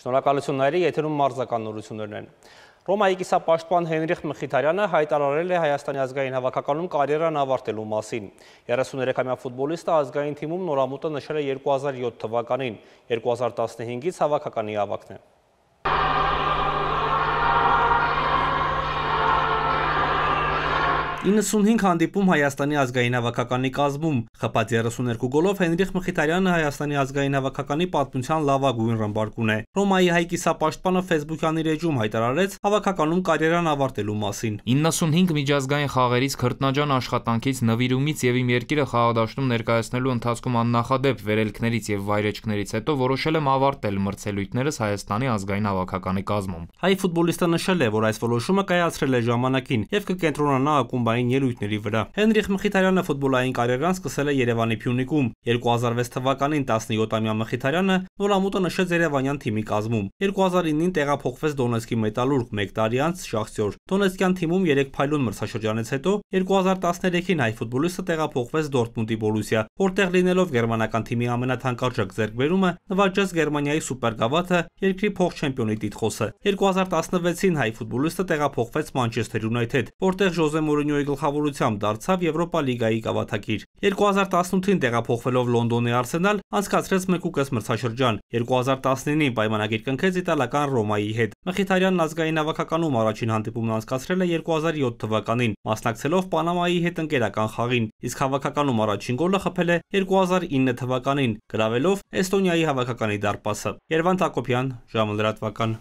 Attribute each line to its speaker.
Speaker 1: Շնորհակալությունների եթերում մարզական նորություններն են։ Ռոմայի կիսապաշտպան Հենրիխ Մխիթարյանը հայտարարել է Հայաստանի ազգային հավաքականում կարիերան ավարտելու մասին։ 33-ամյա ֆուտբոլիստը ազգային թիմում նորամուտը նշել է 2007 թվականին, 2015-ից հավաքականի ավակն է։ 95 հանդիպում Հայաստանի ազգային հավաքականի կազմում, խփած 32 գոլով Հենրիխ Մխիթարյանը Հայաստանի ազգային հավաքականի պատմության լավագույն ռմբարկուն է։ Ռոմայի հայ կիսապաշտպանը Facebook-յան իր էջում հայտարարեց հավաքականում կարիերան ավարտելու մասին։
Speaker 2: 95 միջազգային խաղերից քրտնաջան աշխատանքից նվիրումից եւ իմ երկիրը խաղադաշտում ներկայացնելու ընթացքում աննախադեպ վերելքներից եւ վայրեջքներից հետո որոշել եմ ավարտել մրցելույթներս Հայաստանի ազգային հավաքականի կազմում։ Հայ ֆուտբոլիստը նշել է, որ այս որոշումը կայացրել է
Speaker 1: ժամանակին եւ կկենտրոնանա ակումբային ֆուտբոլային ելույթների վրա։ Հենրիխ Մխիթարյանը ֆուտբոլային կարիերան սկսել է Երևանի Փյունիկում։ 2006 թվականին 17-ամյա Մխիթարյանը Նորամուտը նշեց Երևանյան թիմի կազմում։ 2009-ին տեղափոխվեց Դոնեցկի Մետալուրգ 1 տարի անց Շախտյոր։ Դոնեցկյան թիմում 3 փայլուն մրցաշրջանից հետո 2013-ին հայ ֆուտբոլիստը տեղափոխվեց Դորտմունդի Բորուսիա, որտեղ լինելով գերմանական թիմի ամենաթանկարժեք ձեռքբերումը նվաճեց Գերմանիայի սուպերգավաթը երկրի փոխ-չեմպիոնի տիտղոսը։ 2016-ին հայ ֆուտբոլիստը տեղափոխվեց Մանչեսթեր Յունայթեդ, որտեղ Ժոզե Մորինյոյի գլխավորությամբ դարձավ Եվրոպա լիգայի գավաթակիր։ 2018-ին տեղափոխվելով Լոնդոնի Արսենալ անցկացրեց 1.5 մրցաշրջան Ադրբեջան 2019-ին պայմանագիր կնքեց իտալական Ռոմայի հետ։ Մխիթարյանն ազգային հավաքականում առաջին հանդիպումն անցկացրել է 2007 թվականին, մասնակցելով Պանամայի հետ ընկերական խաղին, իսկ հավաքականում առաջին գոլը խփել է 2009 թվականին, գրավելով Էստոնիայի հավաքականի դարպասը։ Երվանդ Հակոբյան, ժամը լրատվական։